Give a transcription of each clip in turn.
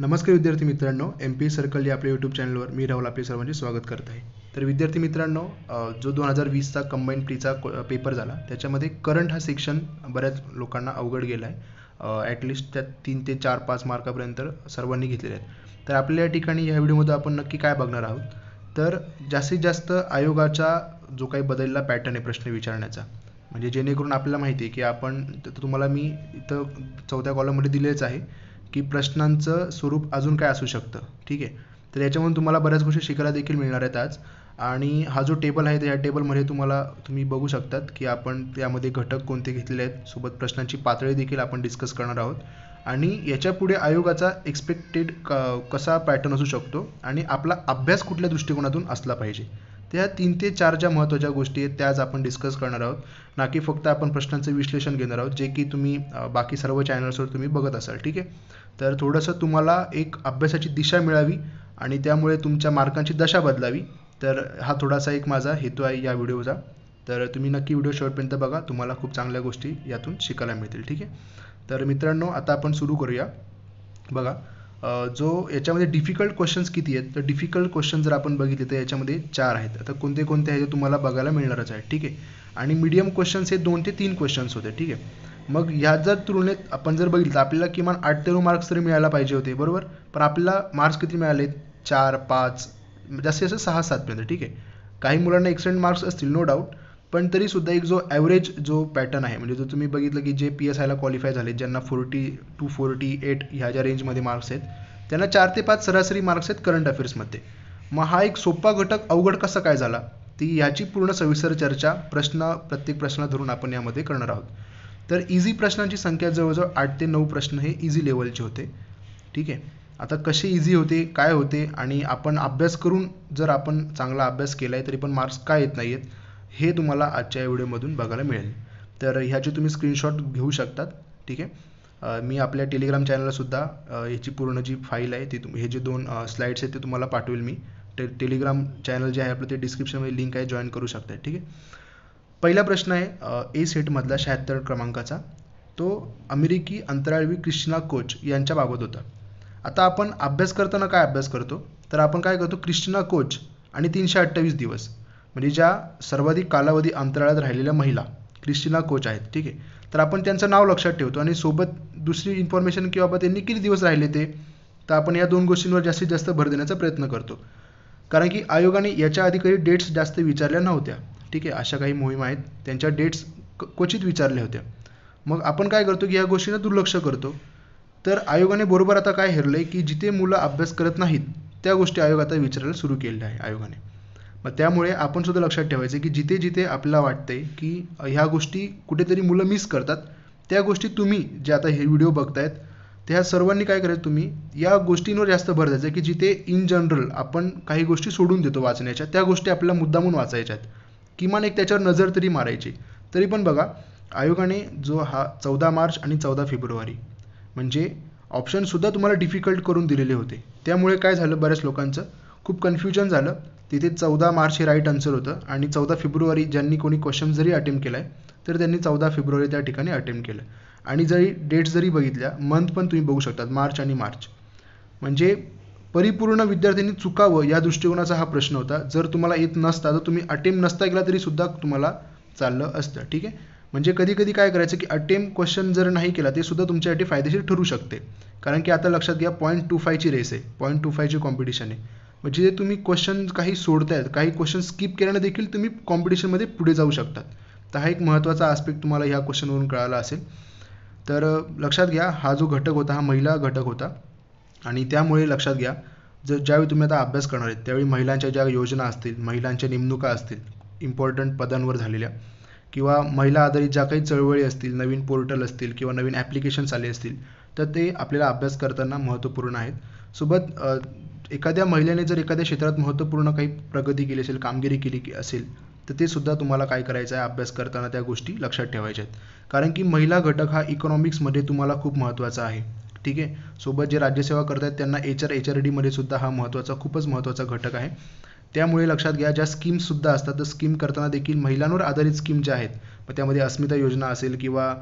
नमस्कार विद्यार्थी मित्रांनो एम पी सर्कल या आपल्या यूट्यूब चॅनलवर मी राहुल आपले सर्वांचे स्वागत करत आहे तर विद्यार्थी मित्रांनो जो दोन हजार वीसचा कंबाईन प्रीचा पेपर झाला त्याच्यामध्ये करंट हा सेक्शन बऱ्याच लोकांना अवघड गेला आहे ॲटलिस्ट त्यात तीन ते चार पाच मार्कापर्यंत सर्वांनी घेतलेले आहेत तर आपल्या या ठिकाणी या व्हिडिओमध्ये आपण नक्की काय बघणार आहोत तर जास्तीत जास्त आयोगाचा जो काही बदलला पॅटर्न आहे प्रश्न विचारण्याचा म्हणजे जेणेकरून आपल्याला माहिती आहे की आपण तुम्हाला मी इथं चौथ्या कॉलममध्ये दिलेच आहे की प्रश्नांचं स्वरूप अजून काय असू शकतं ठीक आहे तर याच्यामधून तुम्हाला बऱ्याच गोष्टी शिकायला देखील मिळणार आहेत आज आणि हा जो टेबल आहे त्या टेबलमध्ये तुम्हाला तुम्ही बघू शकतात की आपण त्यामध्ये घटक कोणते घेतलेले आहेत सोबत प्रश्नांची पातळी देखील आपण डिस्कस करणार आहोत आणि याच्यापुढे आयोगाचा एक्सपेक्टेड क कसा पॅटर्न असू शकतो आणि आपला अभ्यास कुठल्या दृष्टिकोनातून असला पाहिजे त्या तीन ते चार ज्या महत्त्वाच्या गोष्टी आहेत त्या आज आपण डिस्कस करणार आहोत ना की फक्त आपण प्रश्नांचं विश्लेषण घेणार आहोत जे की तुम्ही बाकी सर्व चॅनल्सवर तुम्ही बघत असाल ठीक आहे तर थोडंसं तुम्हाला एक अभ्यासाची दिशा मिळावी आणि त्यामुळे तुमच्या मार्कांची दशा बदलावी तर हा थोडासा एक माझा हेतू आहे या व्हिडिओचा तर तुम्ही नक्की व्हिडिओ शेवटपर्यंत बघा तुम्हाला खूप चांगल्या गोष्टी यातून शिकायला मिळतील ठीक आहे तर मित्रांनो आता आपण सुरू करूया बघा जो याच्यामध्ये डिफिकल्ट क्वेश्चन्स किती आहेत तर डिफिकल्ट क्वेश्चन जर आपण बघितले तर याच्यामध्ये चार आहेत आता कोणते कोणते आहे ते तुम्हाला बघायला मिळणारच आहे ठीक आहे आणि मीडियम क्वेश्चन्स हे दोन ते तीन क्वेश्चन्स होते ठीक आहे मग ह्या जर तुलनेत आपण जर बघितलं तर आपल्याला किमान आठ ते नऊ मार्क्स तरी मिळायला पाहिजे होते बरोबर पण आपल्याला मार्क्स किती मिळाले चार पाच जास्तीत म्हणजे जास्त सहा सातपर्यंत ठीक आहे काही मुलांना एक्सेंट मार्क्स असतील नो डाऊट पण तरी सुद्धा एक जो ॲव्हरेज जो पॅटर्न आहे म्हणजे जर तुम्ही बघितलं की जे पी एस आयला क्वालिफाय झाले ज्यांना फोर्टी टू फोर्टी एट ह्या ज्या रेंजमध्ये मार्क्स आहेत त्यांना चार ते पाच सरासरी मार्क्स आहेत करंट अफेअर्समध्ये मग हा एक सोपा घटक अवघड कसा काय झाला ती ह्याची पूर्ण सविस्तर चर्चा प्रश्न प्रत्येक प्रश्न धरून आपण यामध्ये करणार आहोत तर इझी प्रश्नांची संख्या जवळजवळ आठ ते नऊ प्रश्न हे इझी लेवलचे होते ठीक आहे आता कसे इझी होते काय होते आणि आपण अभ्यास करून जर आपण चांगला अभ्यास केला आहे तरी पण मार्क्स का येत नाही आहेत हे तुम्हाला आजच्या व्हिडिओमधून बघायला मिळेल तर ह्याचे तुम्ही स्क्रीनशॉट घेऊ शकतात ठीक आहे मी आपल्या टेलिग्राम चॅनललासुद्धा ह्याची पूर्ण जी फाईल आहे ती हे जे दोन स्लाईड्स आहेत ते तुम्हाला पाठवेल मी टे टेलिग्राम चॅनल जे आहे आपलं ते डिस्क्रिप्शनमध्ये लिंक आहे जॉईन करू शकता ठीक आहे पहिला प्रश्न आहे ए सेटमधला शहात्तर क्रमांकाचा तो अमेरिकी अंतराळवी क्रिश्चना कोच यांच्याबाबत होता आता आपण अभ्यास करताना काय अभ्यास करतो तर आपण काय करतो क्रिश्चना कोच आणि तीनशे अठ्ठावीस दिवस म्हणजे ज्या सर्वाधिक कालावधी अंतराळात राहिलेल्या महिला क्रिस्टिना कोच आहेत ठीक आहे तर आपण त्यांचं नाव लक्षात ठेवतो आणि सोबत दुसरी इन्फॉर्मेशन की बाबा त्यांनी किती दिवस राहिले ते तर आपण या दोन गोष्टींवर जास्तीत जास्त भर देण्याचा प्रयत्न करतो कारण की आयोगाने याच्या आधी काही डेट्स जास्त विचारल्या नव्हत्या ठीक आहे अशा काही मोहीम आहेत त्यांच्या डेट्स क्वचित विचारल्या होत्या मग आपण काय करतो की या गोष्टींना दुर्लक्ष करतो तर आयोगाने बरोबर आता काय हरलंय की जिथे मुलं अभ्यास करत नाहीत त्या गोष्टी आयोग आता विचारायला सुरू केलेल्या आहे आयोगाने मग त्यामुळे आपण सुद्धा लक्षात ठेवायचं की जिथे जिथे आपल्याला वाटते की ह्या गोष्टी कुठेतरी मुलं मिस करतात त्या गोष्टी तुम्ही जे आता हे व्हिडिओ बघतायत त्या सर्वांनी काय करायचं तुम्ही या गोष्टींवर जास्त भर द्यायचा की जिथे इन जनरल आपण काही गोष्टी सोडून देतो वाचण्याच्या त्या गोष्टी आपल्याला मुद्दामून वाचायच्यात किमान एक त्याच्यावर नजर तरी मारायची तरी पण बघा आयोगाने जो हा चौदा मार्च आणि चौदा फेब्रुवारी म्हणजे ऑप्शन सुद्धा तुम्हाला डिफिकल्ट करून दिलेले होते त्यामुळे काय झालं बऱ्याच लोकांचं खूप कन्फ्युजन झालं तिथे चौदा मार्च हे राईट आन्सर होतं आणि चौदा फेब्रुवारी ज्यांनी कोणी क्वेश्चन जरी अटेम्प्ट केला आहे तर त्यांनी चौदा फेब्रुवारी त्या ठिकाणी अटेम्प्ट केलं आणि जरी डेट्स जरी बघितल्या मंथ पण तुम्ही बघू शकतात मार्च आणि मार्च म्हणजे परिपूर्ण विद्यार्थ्यांनी चुकावं या दृष्टिकोनाचा हा प्रश्न होता जर तुम्हाला येत नसता तर तुम्ही अटेम्प्ट नसता केला तरी सुद्धा तुम्हाला चाललं असतं ठीक आहे म्हणजे कधी कधी काय करायचं की अटेम्प्ट क्वेश्चन जर नाही केला ते सुद्धा तुमच्यासाठी फायदेशीर ठरू शकते कारण की आता लक्षात घ्या पॉईंट टू फायची रेस आहे पॉईंट टू फायची कॉम्पिटिशन आहे म्हणजे तुम्ही क्वेश्चन काही सोडतायत काही क्वेश्चन स्किप केल्यानं देखील तुम्ही कॉम्पिटिशनमध्ये पुढे जाऊ शकतात तर हा एक महत्त्वाचा आस्पेक्ट तुम्हाला ह्या क्वेश्चनवरून कळाला असेल तर लक्षात घ्या हा जो घटक होता हा महिला घटक होता आणि त्यामुळे लक्षात घ्या जर ज्यावेळी तुम्ही आता अभ्यास करणार आहेत त्यावेळी महिलांच्या ज्या योजना असतील महिलांच्या नेमणुका असतील इम्पॉर्टंट पदांवर झालेल्या किंवा महिला आधारित ज्या काही चळवळी असतील नवीन पोर्टल असतील किंवा नवीन ॲप्लिकेशन्स आले असतील तर ते आपल्याला अभ्यास करताना महत्त्वपूर्ण आहेत सोबत एखाद्या महिलेने जर एखाद्या क्षेत्रात महत्त्वपूर्ण काही प्रगती केली असेल कामगिरी केली की असेल तर ते सुद्धा तुम्हाला काय करायचं आहे अभ्यास करताना त्या गोष्टी लक्षात ठेवायच्या आहेत कारण की महिला घटक हा इकॉनॉमिक्समध्ये तुम्हाला खूप महत्त्वाचा आहे ठीक आहे सोबत जे राज्यसेवा करत आहेत त्यांना एच आर एच आर डीमध्ये सुद्धा हा महत्त्वाचा खूपच महत्त्वाचा घटक आहे त्यामुळे लक्षात घ्या ज्या स्कीम्ससुद्धा असतात तर स्कीम करताना देखील महिलांवर आधारित स्कीम ज्या आहेत मग त्यामध्ये अस्मिता योजना असेल किंवा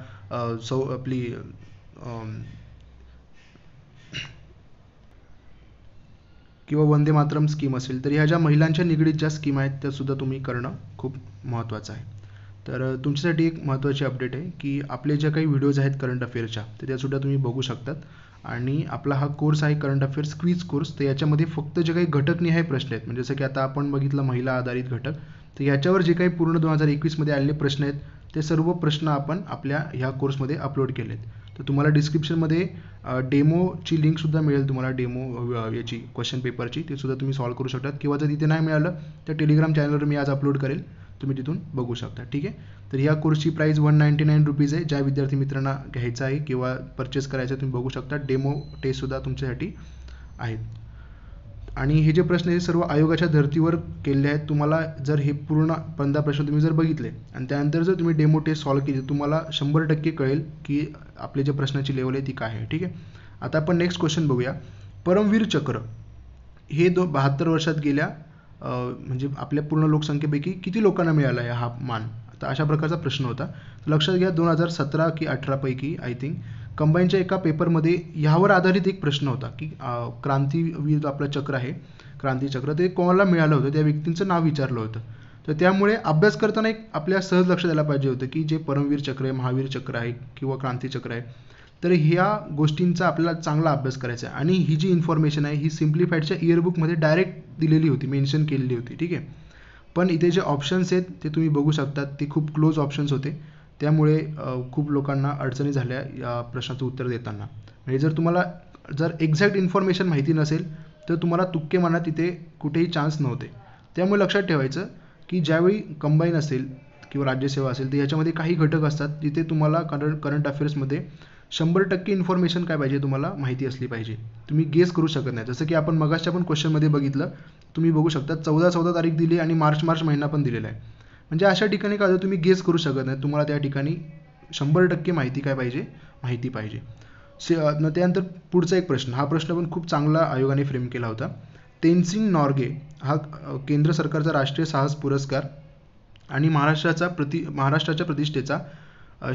सौ आपली किंवा वंदे मातरम स्कीम असेल तर ह्या ज्या महिलांच्या निगडीत ज्या स्कीम आहेत त्या सुद्धा तुम्ही करणं खूप महत्त्वाचं आहे तर तुमच्यासाठी एक महत्त्वाची अपडेट आहे की आपले ज्या काही व्हिडिओज आहेत करंट अफेअरच्या तर त्यासुद्धा तुम्ही बघू शकतात आणि आपला हा कोर्स आहे करंट अफेअर्स स्क्वीज कोर्स तर याच्यामध्ये फक्त जे काही घटकनिहाय प्रश्न आहेत म्हणजे जसं की आता आपण बघितलं महिला आधारित घटक तर याच्यावर जे काही पूर्ण दोन हजार एकवीसमध्ये आलेले प्रश्न आहेत ते सर्व प्रश्न आपण आपल्या ह्या कोर्समध्ये अपलोड केलेत तर तुम्हाला डिस्क्रिप्शनमध्ये डेमोची लिंकसुद्धा मिळेल तुम्हाला डेमो याची क्वेश्चन पेपरची ती सुद्धा तुम्ही सॉल्व करू शकता किंवा जर तिथे नाही मिळालं तर टेलिग्राम चॅनलवर मी आज अपलोड करेल तुम्ही तिथून बघू शकता ठीक आहे तर या कोर्सची price one ninety nine rupees आहे ज्या विद्यार्थी मित्रांना घ्यायचा आहे किंवा परचेस करायचं तुम्ही बघू शकता डेमो टेस्टसुद्धा तुमच्यासाठी आहेत आणि हे जे प्रश्न हे सर्व आयोगाच्या धर्तीवर केलेले आहेत तुम्हाला जर हे पूर्ण पंधरा प्रश्न तुम्ही जर बघितले आणि त्यानंतर जर तुम्ही डेमो टेस्ट सॉल्व केली तुम्हाला शंभर टक्के कळेल की आपले जे प्रश्नाची लेवल आहे ती काय आहे ठीक आहे आता आपण नेक्स्ट क्वेश्चन बघूया परमवीर चक्र हे दो बहात्तर वर्षात गेल्या म्हणजे आपल्या पूर्ण लोकसंख्येपैकी किती लोकांना मिळाला आहे हा मान तर अशा प्रकारचा प्रश्न होता लक्षात घ्या दोन हजार सतरा की अठरापैकी आय थिंक कंबाईनच्या एका पेपरमध्ये ह्यावर आधारित एक प्रश्न होता की क्रांतीवीर आपलं चक्र आहे क्रांती चक्र ते कोणाला मिळालं होतं त्या व्यक्तींचं नाव विचारलं होतं तर त्यामुळे अभ्यास करताना एक आपल्या सहज लक्ष द्यायला पाहिजे होतं की जे परमवीर चक्र आहे महावीर चक्र आहे किंवा क्रांतीचक्र आहे तर ह्या गोष्टींचा आपल्याला चांगला अभ्यास करायचा आहे आणि ही जी इन्फॉर्मेशन आहे ही सिम्प्लिफाईडच्या इयरबुकमध्ये डायरेक्ट दिलेली होती मेन्शन केलेली होती ठीक आहे पण इथे जे ऑप्शन्स आहेत ते तुम्ही बघू शकतात ते खूप क्लोज ऑप्शन्स होते त्यामुळे खूप लोकांना अडचणी झाल्या या प्रश्नाचं उत्तर देताना म्हणजे जर तुम्हाला जर एक्झॅक्ट इन्फॉर्मेशन माहिती नसेल तर तुम्हाला तुक्के मनात तिथे कुठेही चान्स नव्हते त्यामुळे लक्षात ठेवायचं की ज्यावेळी कंबाईन असेल किंवा राज्यसेवा असेल तर याच्यामध्ये काही घटक असतात जिथे तुम्हाला करंट करंट अफेअर्समध्ये शंभर टक्के इन्फॉर्मेशन काय पाहिजे तुम्हाला माहिती असली पाहिजे तुम्ही गेस करू शकत नाही जसं की आपण मगाशच्या पण क्वेश्चनमध्ये बघितलं तुम्ही बघू शकता चौदा चौदा तारीख दिली आणि मार्च मार्च महिना पण दिलेला आहे म्हणजे अशा ठिकाणी काय तुम्ही गेस करू शकत नाही तुम्हाला त्या ठिकाणी शंभर टक्के माहिती काय पाहिजे माहिती पाहिजे से त्यानंतर पुढचा एक प्रश्न हा प्रश्न पण खूप चांगला आयोगाने फ्रेम केला होता तेनसिंग नॉर्गे हा केंद्र सरकारचा राष्ट्रीय साहस पुरस्कार आणि महाराष्ट्राचा प्रति महाराष्ट्राच्या प्रतिष्ठेचा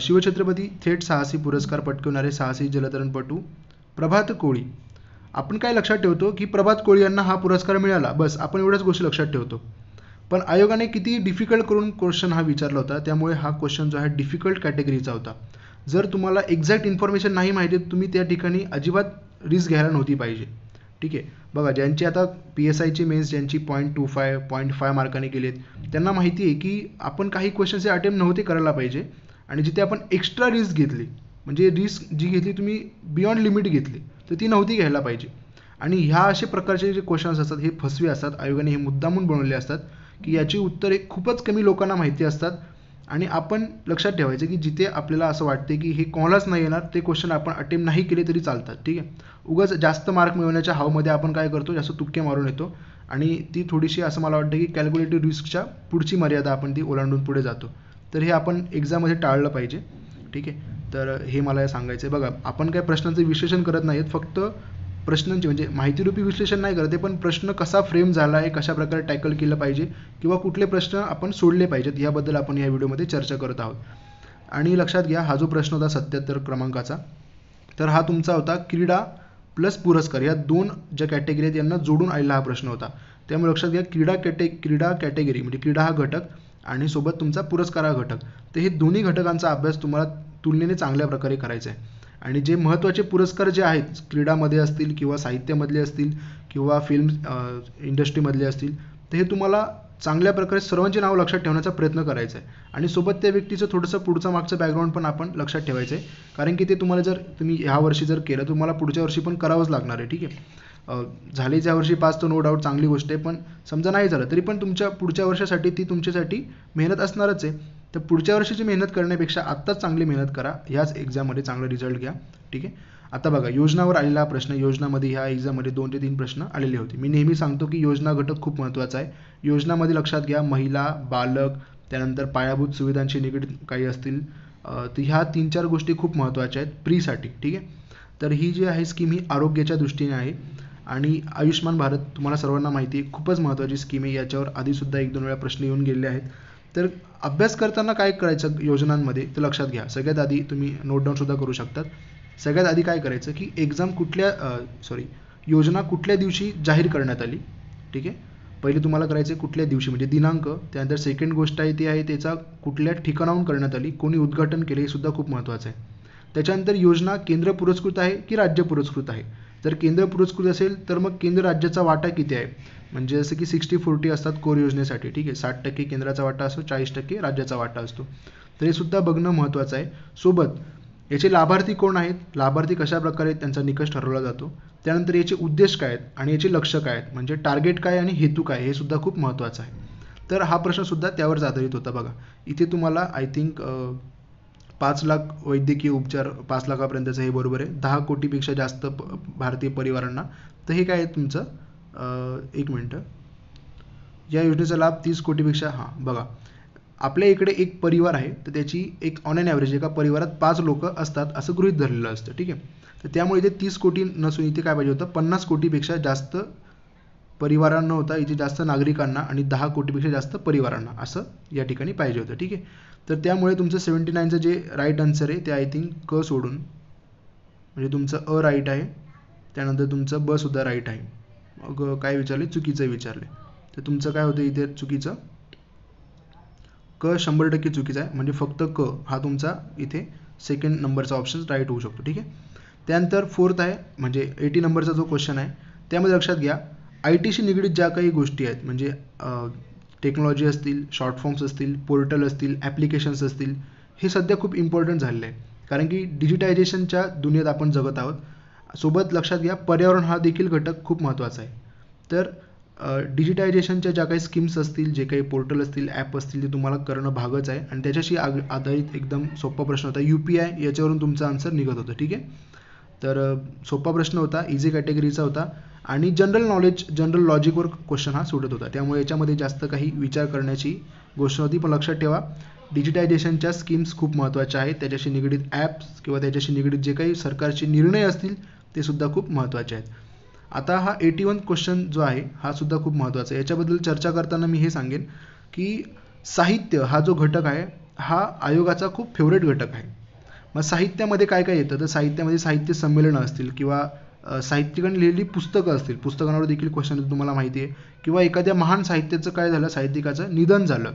शिवछत्रपती थेट साहसी पुरस्कार पटकवणारे साहसी जलतरणपटू प्रभात कोळी आपण काय लक्षात ठेवतो की प्रभात कोळी यांना हा पुरस्कार मिळाला बस आपण एवढ्याच गोष्टी लक्षात ठेवतो पण आयोगाने किती डिफिकल्ट करून क्वेश्चन हा विचारला होता त्यामुळे हा क्वेश्चन जो आहे डिफिकल्ट कॅटेगरीचा होता जर तुम्हाला एक्झॅक्ट इन्फॉर्मेशन नाही माहिती तुम्ही त्या ठिकाणी अजिबात रिस्क घ्यायला नव्हती पाहिजे ठीक आहे बघा ज्यांची आता पी एस आयची मेन्स ज्यांची point two five point five मार्काने गेलेत त्यांना माहिती आहे की आपण काही क्वेश्चन्स हे अटेम्प्ट नव्हते करायला पाहिजे आणि जिथे आपण एक्स्ट्रा रिस्क घेतली म्हणजे रिस्क जी घेतली तुम्ही बियॉन्ड लिमिट घेतली तर ती नव्हती घ्यायला पाहिजे आणि ह्या असे प्रकारचे जे क्वेश्चन्स असतात हे फसवे असतात आयोगाने हे मुद्दामून बनवले असतात की याची उत्तरे खूपच कमी लोकांना माहिती असतात आणि आपण लक्षात ठेवायचं की जिथे आपल्याला असं वाटते की हे कोणालाच नाही येणार ते क्वेश्चन आपण अटेम्प्ट नाही केले तरी चालतात ठीक आहे उगाच जास्त मार्क मिळवण्याच्या हावमध्ये आपण काय करतो जास्त तुक्के मारून येतो आणि ती थोडीशी असं मला वाटतं की कॅल्क्युलेटिव्ह रिस्कच्या पुढची मर्यादा आपण ती ओलांडून पुढे जातो तर हे आपण एक्झाममध्ये टाळलं पाहिजे ठीक आहे तर हे मला सांगायचं आहे बघा आपण काय प्रश्नांचं विश्लेषण करत नाही आहेत फक्त प्रश्नांची म्हणजे माहितीरूपी विश्लेषण नाही करत पण प्रश्न कसा फ्रेम झाला आहे कशा प्रकारे टॅकल केलं पाहिजे किंवा कुठले प्रश्न आपण सोडले पाहिजेत याबद्दल आपण या व्हिडिओमध्ये चर्चा करत आहोत आणि लक्षात घ्या हा जो प्रश्न होता सत्याहत्तर क्रमांकाचा तर हा तुमचा होता क्रीडा प्लस पुरस्कार या दोन ज्या कॅटेगरी आहेत यांना जोडून आलेला हा प्रश्न होता त्यामुळे लक्षात घ्या क्रीडा कॅटे क्रीडा कॅटेगरी म्हणजे क्रीडा हा घटक आणि सोबत तुमचा पुरस्कार हा घटक तर हे दोन्ही घटकांचा अभ्यास तुम्हाला तुलनेने चांगल्या प्रकारे करायचा आहे आणि जे महत्त्वाचे पुरस्कार जे आहेत क्रीडामध्ये असतील किंवा साहित्यामधले असतील किंवा फिल्म इंडस्ट्रीमधले असतील तर हे तुम्हाला चांगल्या प्रकारे सर्वांची नावं लक्षात ठेवण्याचा प्रयत्न करायचा आहे आणि सोबत त्या व्यक्तीचं थोडंसं पुढचं मागचं बॅकग्राऊंड पण आपण लक्षात ठेवायचं आहे कारण की ते तुम्हाला जर तुम्ही ह्या वर्षी जर केलं तुम्हाला पुढच्या वर्षी पण करावंच लागणार आहे ठीक आहे झाले ज्या वर्षी पास तर नो डाऊट चांगली गोष्ट आहे पण समजा नाही झालं तरी पण तुमच्या पुढच्या वर्षासाठी ती तुमच्यासाठी मेहनत असणारच आहे तर पुढच्या वर्षीची मेहनत करण्यापेक्षा आत्ताच चांगली मेहनत करा ह्याच एक्झाममध्ये चांगला रिझल्ट घ्या ठीक आहे आता बघा योजनावर आलेला प्रश्न योजनामध्ये ह्या एक्झाममध्ये दोन ते तीन प्रश्न आलेले होते मी नेहमी सांगतो की योजना घटक खूप महत्त्वाचा आहे योजनामध्ये लक्षात घ्या महिला बालक त्यानंतर पायाभूत सुविधांशी निगडीत काही असतील तर ह्या तीन चार गोष्टी खूप महत्त्वाच्या आहेत प्रीसाठी ठीक आहे तर ही जी आहे स्कीम ही आरोग्याच्या दृष्टीने आहे आणि आयुष्यमान भारत तुम्हाला सर्वांना माहिती आहे खूपच महत्त्वाची स्कीम आहे याच्यावर आधीसुद्धा एक दोन वेळा प्रश्न येऊन गेले आहेत तर अभ्यास करताना काय करायचं योजनांमध्ये ते लक्षात घ्या सगळ्यात आधी तुम्ही नोट डाऊन सुद्धा करू शकतात सगळ्यात आधी काय करायचं की एक्झाम कुठल्या सॉरी योजना कुठल्या दिवशी जाहीर करण्यात आली ठीक आहे पहिले तुम्हाला करायचं कुठल्या दिवशी म्हणजे दिनांक त्यानंतर सेकंड गोष्ट आहे ती आहे त्याचा कुठल्या ठिकाणाहून करण्यात आली कोणी उद्घाटन केले हे सुद्धा खूप महत्त्वाचं आहे त्याच्यानंतर योजना केंद्र पुरस्कृत आहे की राज्य पुरस्कृत आहे जर केंद्र पुरस्कृत असेल तर मग केंद्र राज्याचा वाटा किती आहे म्हणजे जसं की सिक्स्टी फोर्टी असतात कोर योजनेसाठी ठीक आहे साठ टक्के केंद्राचा वाटा असतो चाळीस टक्के राज्याचा वाटा असतो तर हे सुद्धा बघणं महत्त्वाचं आहे सोबत याचे लाभार्थी कोण आहेत लाभार्थी कशा प्रकारे त्यांचा निकष ठरवला जातो त्यानंतर याचे उद्देश काय आहेत आणि याचे लक्ष काय आहेत म्हणजे टार्गेट काय आणि हेतू काय हे सुद्धा खूप महत्त्वाचं आहे तर हा प्रश्न सुद्धा त्यावरच आधारित होता बघा इथे तुम्हाला आय थिंक पाच लाख वैद्यकीय उपचार पाच लाखापर्यंतचं हे बरोबर आहे दहा कोटीपेक्षा जास्त भारतीय परिवारांना तर हे काय आहे तुमचं एक मिनटं या योजनेचा लाभ तीस कोटीपेक्षा हां बघा आपल्या इकडे एक परिवार आहे तर त्याची एक ऑन एन ॲव्हरेज एका परिवारात पाच लोक असतात असं गृहित धरलेलं असतं ठीक आहे तर त्यामुळे इथे तीस कोटी नसून इथे काय पाहिजे होतं पन्नास कोटीपेक्षा जास्त परिवारांना होता इथे जास्त नागरिकांना आणि दहा कोटीपेक्षा जास्त परिवारांना असं या ठिकाणी पाहिजे होतं ठीक आहे तर त्यामुळे तुमचं सेवन्टी नाईनचं जे राईट आन्सर आहे ते आय थिंक क सोडून म्हणजे तुमचं अ राईट आहे त्यानंतर तुमचं ब सुद्धा राईट आहे मग काय विचारले चुकीचं विचारले तर तुमचं काय होतं इथे चुकीचं क शंभर टक्के चुकीचं आहे म्हणजे फक्त क हा तुमचा इथे सेकंड नंबरचा ऑप्शन राईट होऊ शकतो ठीक आहे त्यानंतर फोर्थ आहे म्हणजे एटी नंबरचा जो क्वेश्चन आहे त्यामध्ये लक्षात घ्या आय टीशी निगडीत ज्या काही गोष्टी आहेत म्हणजे टेक्नॉलॉजी असतील शॉर्ट फॉर्म्स असतील पोर्टल असतील ॲप्लिकेशन्स असतील हे सध्या खूप इम्पॉर्टंट झालेलं आहे कारण की डिजिटायझेशनच्या दुनियेत आपण जगत आहोत सोबत लक्षात घ्या पर्यावरण हा देखील घटक खूप महत्त्वाचा आहे तर डिजिटायझेशनच्या ज्या काही स्कीम्स असतील जे काही पोर्टल असतील ॲप असतील ते तुम्हाला करणं भागच आहे आणि त्याच्याशी आग आधारित एकदम सोपा प्रश्न होता यू पी आय याच्यावरून तुमचा आन्सर निघत होतं ठीक आहे तर सोपा प्रश्न होता इझी कॅटेगरीचा होता आणि जनरल नॉलेज जनरल लॉजिकवर क्वेश्चन हा सुटत होता त्यामुळे याच्यामध्ये जास्त काही विचार करण्याची गोष्ट होती पण लक्षात ठेवा डिजिटायझेशनच्या स्कीम्स खूप महत्त्वाच्या आहेत त्याच्याशी निगडीत ॲप्स किंवा त्याच्याशी निगडीत जे काही सरकारचे निर्णय असतील ते सुद्धा खूप महत्त्वाचे आहेत आता हा एटी वन क्वेश्चन जो आहे हा सुद्धा खूप महत्त्वाचा आहे याच्याबद्दल चर्चा करताना मी हे सांगेन की साहित्य हा जो घटक आहे हा आयोगाचा खूप फेवरेट घटक आहे मग साहित्यामध्ये काय काय येतं तर साहित्यामध्ये साहित्य संमेलनं असतील किंवा साहित्यिकांनी लिहिलेली पुस्तकं असतील पुस्तकांवर देखील क्वेश्चन तुम्हाला माहिती आहे किंवा एखाद्या महान साहित्याचं काय झालं साहित्यिकाचं निधन झालं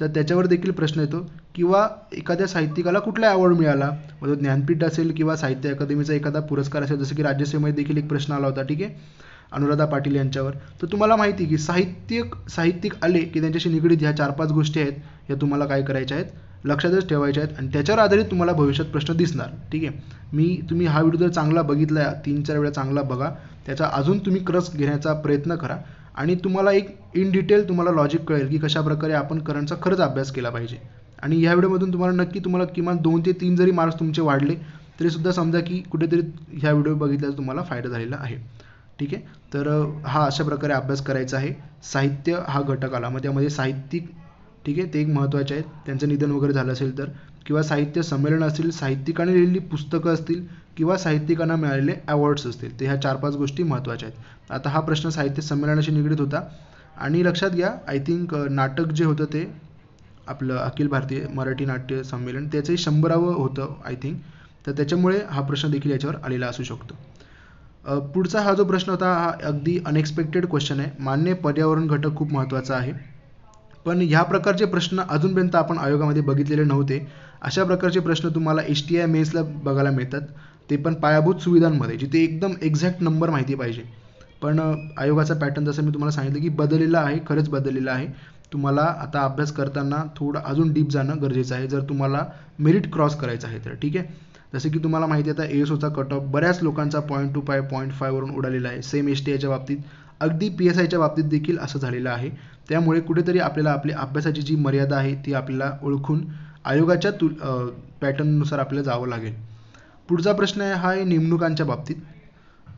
तर त्याच्यावर देखील प्रश्न येतो किंवा एखाद्या साहित्यिकाला कुठला अवॉर्ड मिळाला मग ज्ञानपीठ असेल किंवा साहित्य अकादमीचा एखादा पुरस्कार असेल जसं की राज्यसेवेमध्ये देखील एक प्रश्न आला होता ठीक आहे अनुराधा पाटील यांच्यावर तर तुम्हाला माहिती की साहित्यिक साहित्यिक आले की त्यांच्याशी निगडीत ह्या चार पाच गोष्टी आहेत या तुम्हाला काय करायच्या आहेत लक्षातच ठेवायच्या आहेत आणि त्याच्यावर आधारित तुम्हाला भविष्यात प्रश्न दिसणार ठीक आहे मी तुम्ही हा व्हिडिओ जर चांगला बघितला तीन चार वेळा चांगला बघा त्याचा अजून तुम्ही क्रस घेण्याचा प्रयत्न करा आणि तुम्हाला एक इन डिटेल तुम्हाला लॉजिक कळेल की कशाप्रकारे आपण करंटचा खरंच अभ्यास केला पाहिजे आणि या व्हिडिओमधून तुम्हाला नक्की तुम्हाला किमान दोन ते तीन जरी मार्क्स तुमचे वाढले तरीसुद्धा समजा की कुठेतरी ह्या व्हिडिओ बघितल्याचा तुम्हाला फायदा झालेला आहे ठीक आहे तर हा अशा प्रकारे अभ्यास करायचा आहे साहित्य हा घटक आला मग त्यामध्ये साहित्यिक ठीक आहे ते एक महत्त्वाचे आहेत त्यांचं निधन वगैरे झालं असेल तर किंवा साहित्य संमेलन असतील साहित्यिकाने लिहिलेली पुस्तकं असतील किंवा साहित्यिकांना मिळालेले अवॉर्ड्स असतील तर ह्या चार पाच गोष्टी महत्त्वाच्या आहेत आता हा प्रश्न साहित्य संमेलनाशी निगडीत होता आणि लक्षात घ्या आय थिंक नाटक जे होतं ते आपलं अखिल भारतीय मराठी नाट्य संमेलन त्याचंही शंभरावं होतं आय थिंक तर त्याच्यामुळे हा प्रश्न देखील याच्यावर आलेला असू शकतो पुढचा हा जो प्रश्न होता हा अगदी अनएक्सपेक्टेड क्वेश्चन आहे मान्य पर्यावरण घटक खूप महत्त्वाचा आहे पण ह्या प्रकारचे प्रश्न अजूनपर्यंत आपण आयोगामध्ये बघितलेले नव्हते अशा प्रकारचे प्रश्न तुम्हाला एस टी आय मेन्सला बघायला मिळतात ते पण पायाभूत सुविधांमध्ये जिथे एकदम एक्झॅक्ट नंबर माहिती पाहिजे पण आयोगाचा पॅटर्न जसं मी तुम्हाला सांगितलं की बदललेला आहे खरंच बदललेला आहे तुम्हाला आता अभ्यास करताना थोडं अजून डीप जाणं गरजेचं आहे जर तुम्हाला मेरिट क्रॉस करायचं आहे तर ठीक आहे जसं की तुम्हाला माहिती आहे आता ए एस ओचा कट ऑफ बऱ्याच लोकांचा पॉईंट टू फाय पॉईंट फायवरून उडालेला आहे सेम एस टी आयच्या बाबतीत अगदी पी एस आयच्या बाबतीत देखील असं झालेलं आहे त्यामुळे कुठेतरी आपल्याला आपली अभ्यासाची जी मर्यादा आहे ती आपल्याला ओळखून आयोगाच्या तु पॅटर्ननुसार आपल्याला जावं लागेल पुढचा प्रश्न हा आहे नेमणुकांच्या बाबतीत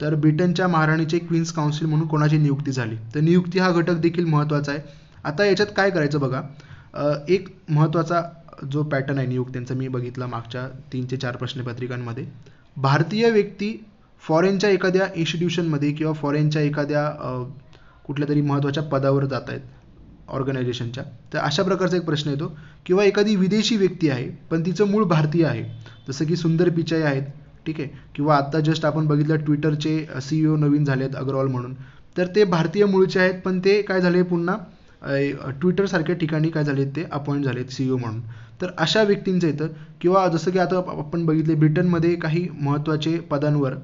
तर ब्रिटनच्या महाराणीचे क्वीन्स काउन्सिल म्हणून कोणाची नियुक्ती झाली तर नियुक्ती हा घटक देखील महत्त्वाचा आहे आता याच्यात काय करायचं बघा एक महत्त्वाचा जो पॅटर्न आहे नियुक्त्यांचा मी बघितला मागच्या तीन ते चार प्रश्नपत्रिकांमध्ये भारतीय व्यक्ती फॉरेनच्या एखाद्या इन्स्टिट्यूशनमध्ये किंवा फॉरेनच्या एखाद्या कुठल्या तरी महत्त्वाच्या पदावर जात आहेत ऑर्गनायझेशनच्या तर अशा प्रकारचा एक प्रश्न येतो किंवा एखादी विदेशी व्यक्ती आहे पण तिचं मूळ भारतीय आहे जसं की सुंदर पिचाई आहेत ठीक आहे किंवा आत्ता जस्ट आपण बघितलं ट्विटरचे सीईओ e नवीन झालेत अग्रवाल म्हणून तर ते भारतीय मूळचे आहेत पण ते काय झाले पुन्हा ट्विटरसारख्या ठिकाणी काय झाले ते अपॉइंट झालेत सीईओ e म्हणून तर अशा व्यक्तींचं येतं किंवा जसं की आता आपण बघितले ब्रिटनमध्ये काही महत्त्वाचे पदांवर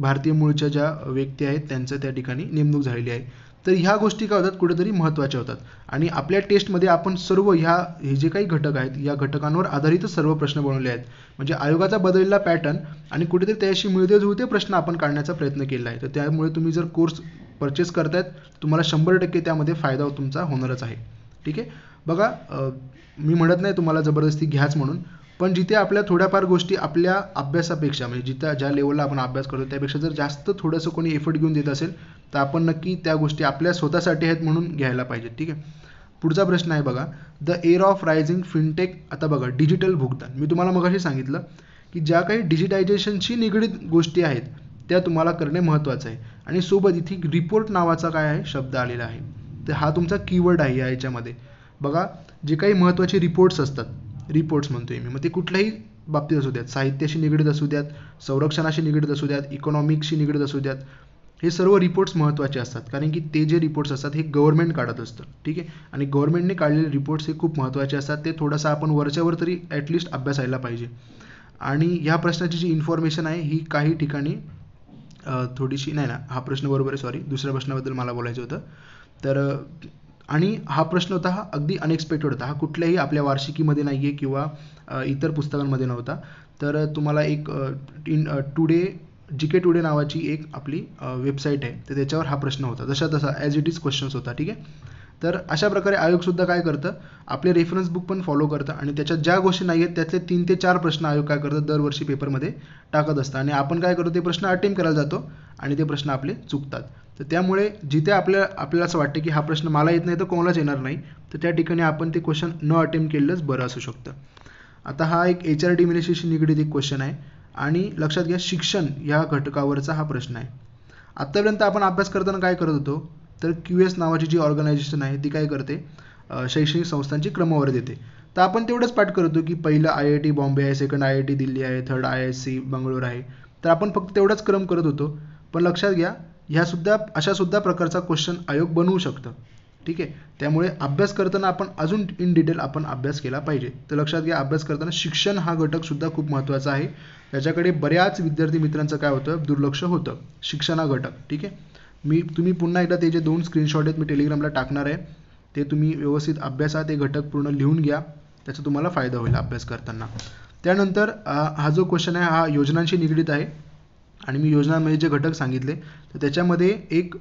भारतीय मूळच्या ज्या व्यक्ती आहेत त्यांचं त्या ठिकाणी नेमणूक झालेली आहे तर ह्या गोष्टी काय होतात कुठेतरी महत्त्वाच्या होतात आणि आपल्या टेस्टमध्ये आपण सर्व ह्या हे जे काही घटक आहेत या घटकांवर आधारित सर्व प्रश्न बनवले आहेत म्हणजे आयोगाचा बदललेला पॅटर्न आणि कुठेतरी त्याशी मिळते जुळते प्रश्न आपण काढण्याचा प्रयत्न केला आहे तर त्यामुळे तुम्ही जर कोर्स परचेस करतायत तुम्हाला शंभर टक्के त्यामध्ये फायदा तुमचा होणारच आहे ठीक आहे बघा मी म्हणत नाही तुम्हाला जबरदस्ती घ्याच म्हणून पण जिथे आपल्या थोड्याफार गोष्टी आपल्या अभ्यासापेक्षा म्हणजे जिथे ज्या लेवलला आपण अभ्यास करतो त्यापेक्षा जर जास्त थोडंसं कोणी एफर्ट घेऊन देत असेल तर आपण नक्की त्या गोष्टी आपल्या स्वतःसाठी आहेत म्हणून घ्यायला पाहिजे ठीक आहे पुढचा प्रश्न आहे बघा the era of rising fintech आता बघा डिजिटल भुगतान मी तुम्हाला मगाशी सांगितलं की ज्या काही डिजिटायझेशनशी निगडीत गोष्टी आहेत त्या तुम्हाला करणे महत्त्वाचं आहे आणि सोबत इथे रिपोर्ट नावाचा काय आहे शब्द आलेला आहे तर हा तुमचा कीवर्ड आहे या याच्यामध्ये बघा जे काही महत्त्वाचे रिपोर्ट्स असतात रिपोर्ट्स म्हणतोय मी मग ते कुठल्याही बाबतीत असू द्यात साहित्याशी निगडीत असू द्यात संरक्षणाशी निगडीत असू द्यात इकॉनॉमिक्सशी निगडीत असू द्यात हे सर्व रिपोर्ट्स महत्त्वाचे असतात कारण की ते जे रिपोर्ट्स असतात हे गव्हर्मेंट काढत असतं ठीक आहे आणि गव्हर्मेंटने काढलेले रिपोर्ट्स हे खूप महत्त्वाचे असतात ते थोडंसं आपण वरच्यावर तरी ॲटलिस्ट अभ्यासायला पाहिजे आणि ह्या प्रश्नाची जी इन्फॉर्मेशन आहे ही काही ठिकाणी थोडीशी नाही ना हा प्रश्न बरोबर आहे सॉरी दुसऱ्या प्रश्नाबद्दल मला बोलायचं होतं तर आणि हा प्रश्न होता हा अगदी अनएक्सपेक्टेड होता हा कुठल्याही आपल्या वार्षिकीमध्ये नाही आहे किंवा इतर पुस्तकांमध्ये नव्हता तर तुम्हाला एक in today G K today नावाची एक आपली वेबसाईट आहे तर त्याच्यावर हा प्रश्न होता जसा तसा ॲज इट इज क्वेश्चन्स होता ठीक आहे तर अशा प्रकारे आयोगसुद्धा काय करतं आपले रेफरन्स बुक पण फॉलो करतं आणि त्याच्यात ज्या गोष्टी नाही आहेत त्यातले तीन ते चार प्रश्न आयोग काय करतात दरवर्षी पेपरमध्ये टाकत असतं आणि आपण काय करतो ते प्रश्न अटेम्प करायला जातो आणि ते प्रश्न आपले चुकतात तर त्यामुळे जिथे आपल्या आपल्याला असं वाटतं की हा प्रश्न मला येत नाही तर कोणालाच येणार नाही तर त्या ठिकाणी आपण ते क्वेश्चन न अटेम्प्ट केलेलंच बरं असू शकतं आता हा एक एच आर डी मिनिस्ट्रीशी निगडीत एक क्वेश्चन आहे आणि लक्षात घ्या शिक्षण या घटकावरचा हा प्रश्न आहे आत्तापर्यंत आपण अभ्यास करताना काय करत होतो तर क्यू एस नावाची जी ऑर्गनायझेशन आहे ती काय करते शैक्षणिक संस्थांची क्रमवारी देते तर आपण तेवढंच पाठ करतो की पहिलं आय आय टी बॉम्बे आहे second I I T Delhi आहे third I I C Bangalore आहे तर आपण फक्त तेवढाच क्रम करत होतो पण लक्षात घ्या ह्यासुद्धा अशासुद्धा प्रकारचा क्वेश्चन आयोग बनवू शकतं ठीक आहे त्यामुळे अभ्यास करताना आपण अजून इन डिटेल आपण अभ्यास केला पाहिजे तर लक्षात घ्या अभ्यास करताना शिक्षण हा घटक सुद्धा खूप महत्त्वाचा आहे त्याच्याकडे बऱ्याच विद्यार्थी मित्रांचं काय होतं दुर्लक्ष होतं शिक्षणा घटक ठीक आहे मी तुम्ही पुन्हा एकदा ते जे दोन स्क्रीनशॉट आहेत मी टेलिग्रामला टाकणार आहे ते तुम्ही व्यवस्थित अभ्यासात हे घटक पूर्ण लिहून घ्या त्याचा तुम्हाला फायदा होईल अभ्यास करताना त्यानंतर हा जो क्वेश्चन आहे हा योजनांशी निगडीत आहे आणि मी योजनांमध्ये जे घटक सांगितले तर त्याच्यामध्ये एक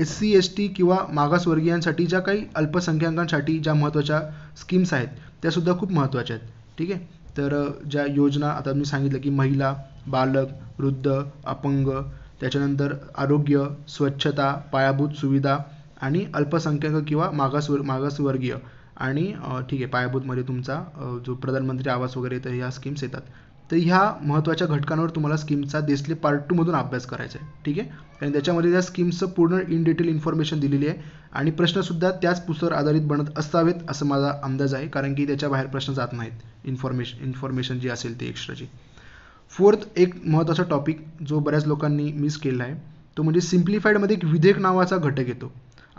एस सी एस टी किंवा मागासवर्गीयांसाठी ज्या काही अल्पसंख्याकांसाठी ज्या महत्त्वाच्या स्कीम्स आहेत त्यासुद्धा खूप महत्त्वाच्या आहेत ठीक आहे तर ज्या योजना आता मी सांगितलं की महिला बालक वृद्ध अपंग त्याच्यानंतर आरोग्य स्वच्छता पायाभूत सुविधा आणि अल्पसंख्याक किंवा मागासवर मागासवर्गीय आणि ठीक आहे पायाभूतमध्ये तुमचा जो प्रधानमंत्री आवास वगैरे तर ह्या स्कीम्स येतात तर ह्या महत्त्वाच्या घटकांवर तुम्हाला स्कीमचा देसले पार्ट टूमधून अभ्यास करायचा आहे ठीक आहे कारण त्याच्यामध्ये त्या स्कीमचं पूर्ण इन डिटेल इन्फॉर्मेशन दिलेली आहे आणि प्रश्नसुद्धा त्याच पुस्तकावर आधारित बनत असावेत असं माझा अंदाज आहे कारण की त्याच्या बाहेर प्रश्न जात नाहीत इन्फॉर्मेशन इन्फॉर्मेशन जी असेल ती एक्स्ट्राची फोर्थ एक महत्त्वाचा टॉपिक जो बऱ्याच लोकांनी मिस केला आहे तो म्हणजे सिम्प्लिफाईडमध्ये एक विधेयक नावाचा घटक येतो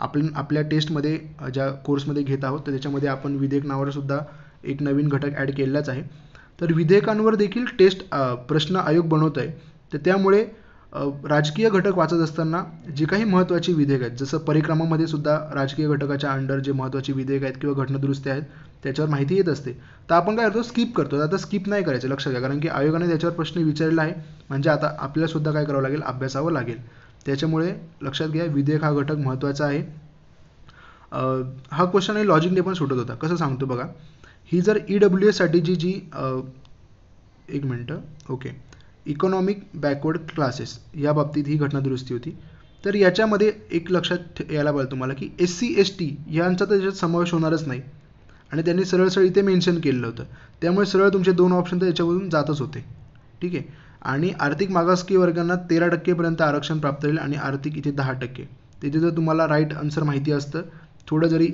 आपण आपल्या टेस्टमध्ये ज्या कोर्समध्ये घेत आहोत तर त्याच्यामध्ये आपण विधेयक नावावर सुद्धा एक नवीन घटक ॲड केलेलाच आहे तर विधेयकांवर देखील टेस्ट प्रश्न आयोग बनवत आहे तर त्यामुळे राजकीय घटक वाचत असताना जे काही महत्त्वाची विधेयक आहेत जसं परिक्रमामध्ये सुद्धा राजकीय घटकाच्या अंडर जे महत्त्वाची विधेयक आहेत किंवा घटनादुरुस्ती आहेत त्याच्यावर माहिती येत असते तर आपण काय करतो स्किप करतो आता स्किप नाही करायचं लक्षात घ्या कारण की आयोगाने त्याच्यावर प्रश्न विचारला आहे म्हणजे आता आपल्याला सुद्धा काय करावं लागेल अभ्यासावं लागेल त्याच्यामुळे लक्षात घ्या विधेयक हा घटक महत्त्वाचा आहे हा क्वेश्चन आहे लॉजिकने पण सुटत होता कसं सांगतो बघा ही जर E e W G G एक मिनटं ओके इकॉनॉमिक बॅकवर्ड क्लासेस या बाबतीत ही दुरुस्ती होती तर याच्यामध्ये एक लक्षात यायला पाहिजे तुम्हाला की एस सी एस टी यांचा तर याच्यात समावेश होणारच नाही आणि त्यांनी सरळ सरळ इथे मेन्शन केलेलं होतं त्यामुळे सरळ तुमचे दोन ऑप्शन तर याच्यामधून जातच होते ठीक आहे आणि आर्थिक मागासकीय वर्गांना तेरा टक्केपर्यंत आरक्षण प्राप्त होईल आणि आर्थिक इथे दहा टक्के तिथे जर तुम्हाला राईट आन्सर माहिती असतं थोडं जरी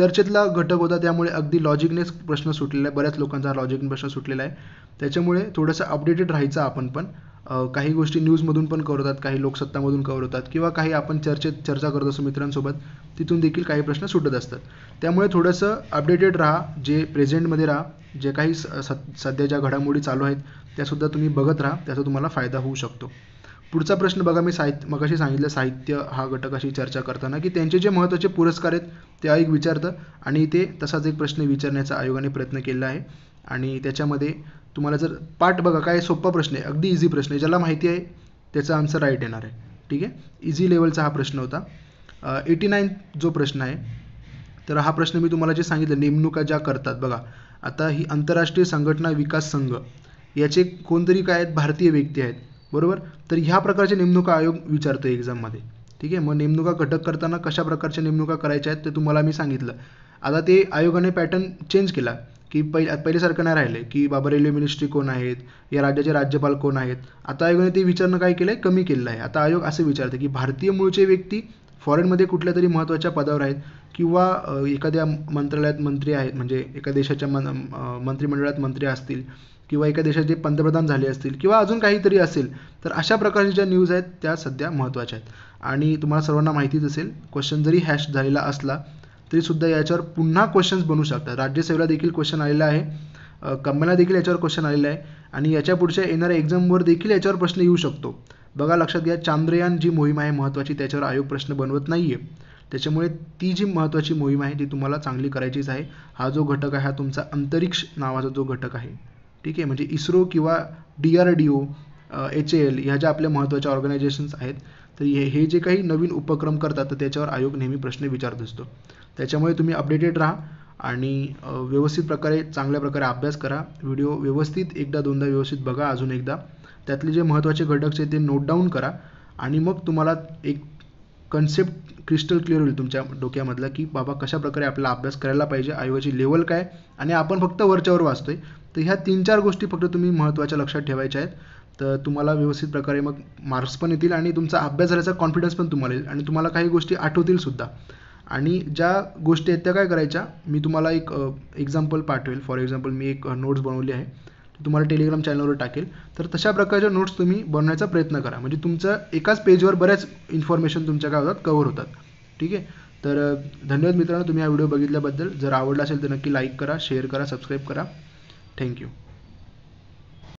चर्चेतला घटक होता त्यामुळे अगदी लॉजिकनेच प्रश्न सुटलेला आहे बऱ्याच लोकांचा लॉजिकने प्रश्न सुटलेला आहे त्याच्यामुळे थोडंसं अपडेटेड राहायचं आपण पण काही गोष्टी न्यूजमधून पण कवर होतात काही लोकसत्तामधून कवर होतात किंवा काही आपण चर्चेत चर्चा करत असतो मित्रांसोबत तिथून देखील काही प्रश्न सुटत असतात त्यामुळे थोडंसं अपडेटेड राहा जे प्रेझेंटमध्ये राहा जे काही सध्या ज्या घडामोडी चालू आहेत त्यासुद्धा तुम्ही बघत राहा त्याचा तुम्हाला फायदा होऊ शकतो पुढचा प्रश्न बघा मी साहित्य मगाशी सांगितलं साहित्य हा घटक अशी चर्चा करताना की त्यांचे जे महत्त्वाचे पुरस्कार आहेत ते आयोग विचारतं आणि ते तसाच एक प्रश्न विचारण्याचा आयोगाने प्रयत्न केला आहे आणि त्याच्यामध्ये तुम्हाला जर पाठ बघा काय सोपा प्रश्न आहे अगदी इझी प्रश्न आहे ज्याला माहिती आहे त्याचा आन्सर राईट येणार आहे ठीक आहे इझी लेवलचा हा प्रश्न होता एटी नाईन जो प्रश्न आहे तर हा प्रश्न मी तुम्हाला जे सांगितलं नेमणुका ज्या करतात बघा आता ही आंतरराष्ट्रीय संघटना विकास संघ याचे कोणतरी काय आहेत भारतीय व्यक्ती आहेत बरोबर तर ह्या प्रकारचे नेमणुका आयोग विचारतो एक्झाममध्ये ठीक आहे मग नेमणुका घटक करताना कशा प्रकारच्या नेमणुका करायच्या आहेत ते तुम्हाला मी सांगितलं आता ते आयोगाने पॅटर्न चेंज केला की पहिले पहिल्यासारखं नाही राहिले की बाबा रेल्वे मिनिस्ट्री कोण आहेत या राज्याचे राज्यपाल कोण आहेत आता आयोगाने ते विचारणं काय केलं आहे कमी केलं आहे आता आयोग असं विचारतं की भारतीय मूळचे व्यक्ती फॉरेनमध्ये कुठल्या तरी महत्त्वाच्या पदावर आहेत किंवा एखाद्या मंत्रालयात मंत्री आहेत म्हणजे एका देशाच्या मंत्रिमंडळात मंत्री असतील किंवा एका देशाचे पंतप्रधान झाले असतील किंवा अजून काहीतरी असेल तर अशा प्रकारच्या ज्या न्यूज आहेत त्या सध्या महत्त्वाच्या आहेत आणि तुम्हाला सर्वांना माहितीच असेल क्वेश्चन जरी हॅश झालेला असला तरीसुद्धा याच्यावर पुन्हा क्वेश्चन्स बनू शकतात राज्यसेवेला देखील क्वेश्चन आलेला आहे कमला देखील याच्यावर क्वेश्चन आलेला आहे आणि याच्या पुढच्या येणाऱ्या एक्झामवर देखील याच्यावर प्रश्न येऊ शकतो बघा लक्षात घ्या चांद्रयान जी मोहीम आहे महत्त्वाची त्याच्यावर आयोग प्रश्न बनवत नाही आहे त्याच्यामुळे ती जी महत्त्वाची मोहीम आहे ती तुम्हाला चांगली करायचीच आहे हा जो घटक आहे हा तुमचा अंतरिक्ष नावाचा जो घटक आहे ठीक आहे म्हणजे इस्रो किंवा D R D O H L ह्या ज्या आपल्या महत्त्वाच्या ऑर्गनायझेशन्स आहेत तर हे हे जे काही नवीन उपक्रम करतात तर त्याच्यावर आयोग नेहमी प्रश्न विचारत असतो त्याच्यामुळे तुम्ही अपडेटेड राहा आणि व्यवस्थित प्रकारे चांगल्या प्रकारे अभ्यास करा व्हिडिओ व्यवस्थित एकदा दोनदा व्यवस्थित बघा अजून एकदा त्यातले जे महत्त्वाचे घटक आहेत ते नोट डाऊन करा आणि मग तुम्हाला एक कन्सेप्ट क्रिस्टल क्लिअर होईल तुमच्या डोक्यामधला की बाबा कशाप्रकारे आपला अभ्यास करायला पाहिजे आयोगाची लेवल काय आणि आपण फक्त वरच्यावर वाचतोय तर ह्या तीन चार गोष्टी फक्त तुम्ही महत्त्वाच्या लक्षात ठेवायच्या आहेत तर तुम्हाला व्यवस्थित प्रकारे मग मार्क्स पण येतील आणि तुमचा अभ्यास झाल्याचा कॉन्फिडन्स पण तुम्हाला येईल आणि तुम्हाला काही गोष्टी आठवतील सुद्धा आणि ज्या गोष्टी आहेत त्या काय करायच्या मी तुम्हाला एक एक्झाम्पल पाठवेल फॉर एक्झाम्पल मी एक नोट्स बनवली आहे तुम्हाला टेलिग्राम चॅनलवर टाकेल तर तशा प्रकारच्या नोट्स तुम्ही बनवण्याचा प्रयत्न करा म्हणजे तुमचं एकाच पेजवर बऱ्याच इन्फॉर्मेशन तुमच्या काय होतात कवर होतात ठीक आहे तर धन्यवाद मित्रांनो तुम्ही हा व्हिडिओ बघितल्याबद्दल जर आवडला असेल तर नक्की लाईक करा शेअर करा सबस्क्राईब करा Thank you.